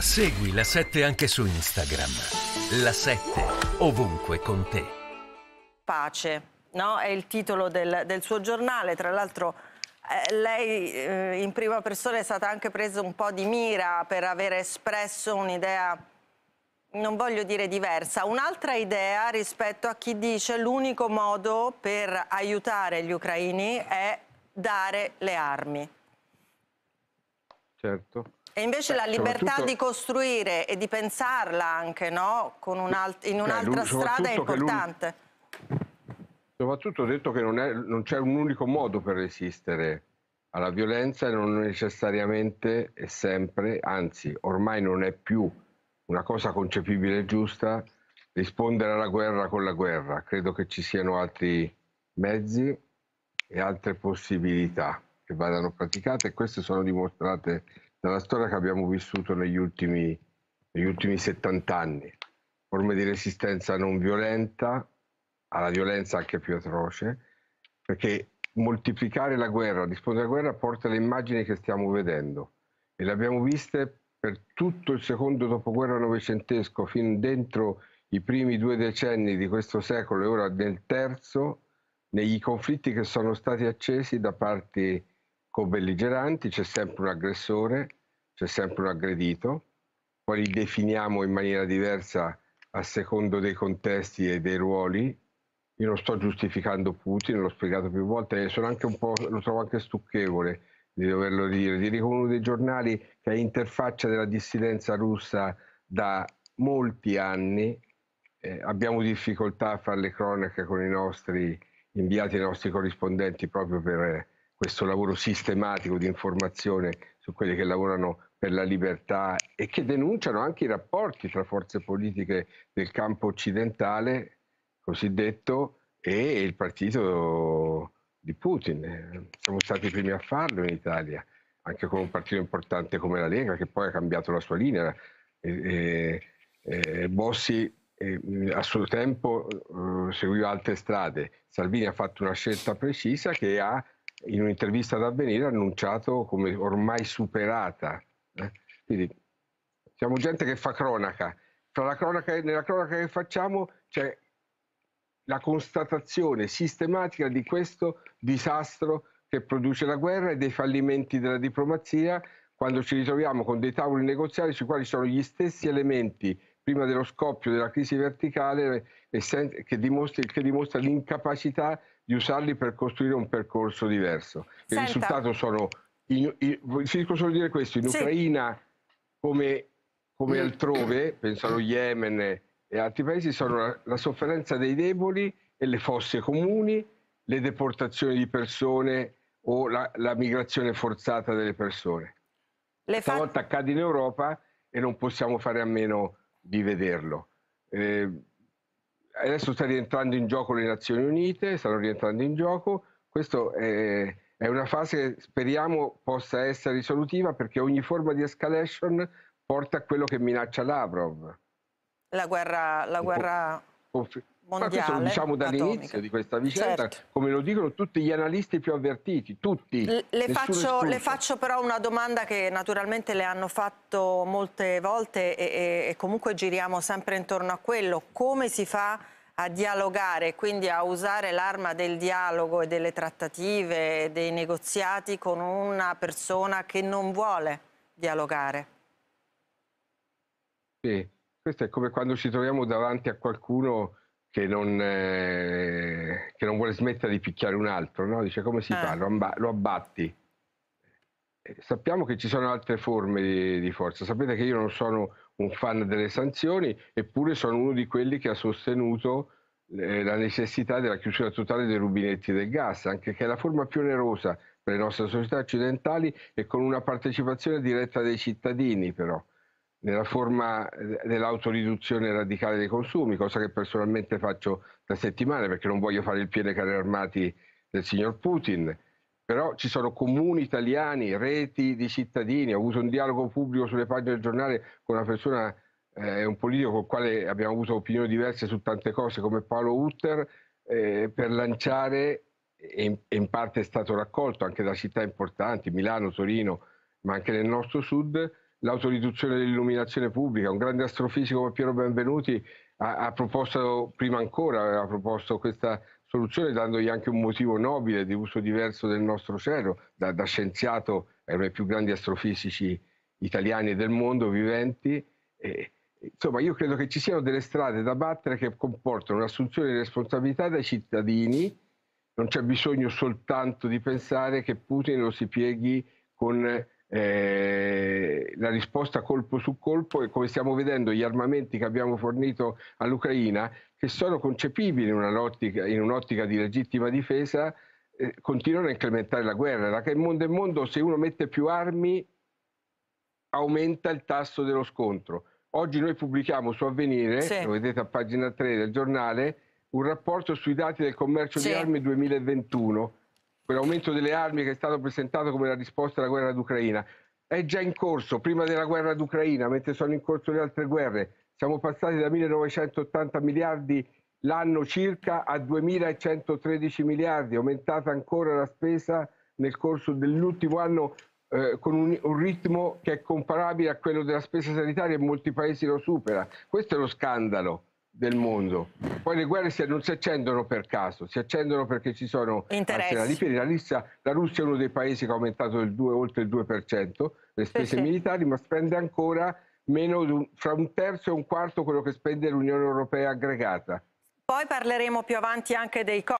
Segui la 7 anche su Instagram. La 7 ovunque con te. Pace, no? È il titolo del, del suo giornale, tra l'altro eh, lei eh, in prima persona è stata anche presa un po' di mira per aver espresso un'idea, non voglio dire diversa, un'altra idea rispetto a chi dice l'unico modo per aiutare gli ucraini è dare le armi. Certo. E invece la libertà di costruire e di pensarla anche, no? un alt... in un'altra strada è importante. Soprattutto ho detto che non, c'è un unico modo per resistere alla violenza e non necessariamente è sempre, anzi ormai non è più una cosa concepibile e giusta rispondere alla guerra con la guerra. Credo che ci siano altri mezzi e altre possibilità che vadano praticate e queste sono dimostrate dalla storia che abbiamo vissuto negli ultimi, negli ultimi 70 anni, forme di resistenza non violenta alla violenza anche più atroce, perché moltiplicare la guerra, rispondere alla guerra porta le immagini che stiamo vedendo e le abbiamo viste per tutto il secondo dopoguerra novecentesco, fin dentro i primi due decenni di questo secolo e ora nel terzo, negli conflitti che sono stati accesi da parte di co-belligeranti, c'è sempre un aggressore, c'è sempre un aggredito, poi li definiamo in maniera diversa a secondo dei contesti e dei ruoli. Io non sto giustificando Putin, l'ho spiegato più volte, lo trovo anche stucchevole di doverlo dire. Di con uno dei giornali che è interfaccia della dissidenza russa da molti anni. Eh, abbiamo difficoltà a fare le cronache con i nostri inviati, i nostri corrispondenti proprio per eh, questo lavoro sistematico di informazione su quelli che lavorano per la libertà e che denunciano anche i rapporti tra forze politiche del campo occidentale, cosiddetto, e il partito di Putin. Siamo stati i primi a farlo in Italia, anche con un partito importante come la Lega, che poi ha cambiato la sua linea. E, e, Bossi e, a suo tempo eh, seguiva altre strade. Salvini ha fatto una scelta precisa che ha in un'intervista ad Avvenire ha annunciato come ormai superata. Eh? Quindi siamo gente che fa cronaca. cronaca. nella cronaca che facciamo c'è la constatazione sistematica di questo disastro che produce la guerra e dei fallimenti della diplomazia quando ci ritroviamo con dei tavoli negoziali sui quali sono gli stessi elementi prima dello scoppio della crisi verticale che dimostra, che dimostra l'incapacità di usarli per costruire un percorso diverso. Senta. Il risultato sono... In, in, finisco solo dire questo, in sì. Ucraina come, come mm. altrove, penso allo Yemen e altri paesi, sono la, la sofferenza dei deboli e le fosse comuni, le deportazioni di persone o la, la migrazione forzata delle persone. Le fa... Stavolta accade in Europa e non possiamo fare a meno di vederlo. Eh, adesso sta rientrando in gioco le Nazioni Unite, stanno rientrando in gioco, questa è, è, una fase che speriamo possa essere risolutiva perché ogni forma di escalation porta a quello che minaccia Lavrov. La guerra... La guerra... Conf- mondiale. Ma questo lo diciamo dall'inizio atomica. di questa vicenda, certo. come lo dicono tutti gli analisti più avvertiti, tutti. le, faccio, le, faccio, però una domanda che naturalmente le hanno fatto molte volte e, e comunque giriamo sempre intorno a quello. Come si fa a dialogare, quindi a usare l'arma del dialogo e delle trattative, dei negoziati con una persona che non vuole dialogare. Sì, questo è come quando ci troviamo davanti a qualcuno che non, eh, che non vuole smettere di picchiare un altro, no? dice come si eh. fa? Lo, amb- lo abbatti. Eh, sappiamo che ci sono altre forme di, di, forza, sapete che io non sono un fan delle sanzioni, eppure sono uno di quelli che ha sostenuto eh, la necessità della chiusura totale dei rubinetti del gas, anche che è la forma più onerosa per le nostre società occidentali e con una partecipazione diretta dei cittadini però nella forma eh, dell'autoriduzione radicale dei consumi, cosa che personalmente faccio da settimane perché non voglio fare il piede carri armati del signor Putin, però ci sono comuni italiani, reti di cittadini, ho avuto un dialogo pubblico sulle pagine del giornale con una persona, eh, un politico con il quale abbiamo avuto opinioni diverse su tante cose come Paolo Utter, eh, per lanciare, e in, in parte è stato raccolto anche da città importanti, Milano, Torino, ma anche nel nostro sud, l'autoriduzione dell'illuminazione pubblica. Un grande astrofisico come Piero Benvenuti ha, ha proposto, prima ancora, aveva proposto questa soluzione dandogli anche un motivo nobile di uso diverso del nostro cielo. Da, da scienziato, è uno dei più grandi astrofisici italiani del mondo viventi. E, insomma, io credo che ci siano delle strade da battere che comportano un'assunzione di responsabilità dai cittadini. Non c'è bisogno soltanto di pensare che Putin lo si pieghi con eh, la risposta colpo su colpo e come stiamo vedendo gli armamenti che abbiamo fornito all'Ucraina, che sono concepibili in, un'ottica, in un'ottica di legittima difesa, eh, continuano a incrementare la guerra. Da che mondo è mondo, se uno mette più armi, aumenta il tasso dello scontro. Oggi noi pubblichiamo su Avvenire, sì. lo vedete a pagina 3 del giornale, un rapporto sui dati del commercio sì. di armi 2021 quell'aumento delle armi che è stato presentato come la risposta alla guerra d'Ucraina. È già in corso, prima della guerra d'Ucraina, mentre sono in corso le altre guerre, siamo passati da 1980 miliardi l'anno circa a 2113 miliardi, aumentata ancora la spesa nel corso dell'ultimo anno eh, con un, un, ritmo che è comparabile a quello della spesa sanitaria e molti paesi lo supera. Questo è lo scandalo del mondo. Poi le guerre non si accendono per caso, si accendono perché ci sono interessi. La, Russia, è uno dei paesi che ha aumentato il 2, oltre il 2% le spese sì. militari, ma spende ancora meno fra un terzo e un quarto quello che spende l'Unione Europea aggregata. Poi parleremo più avanti anche dei costi.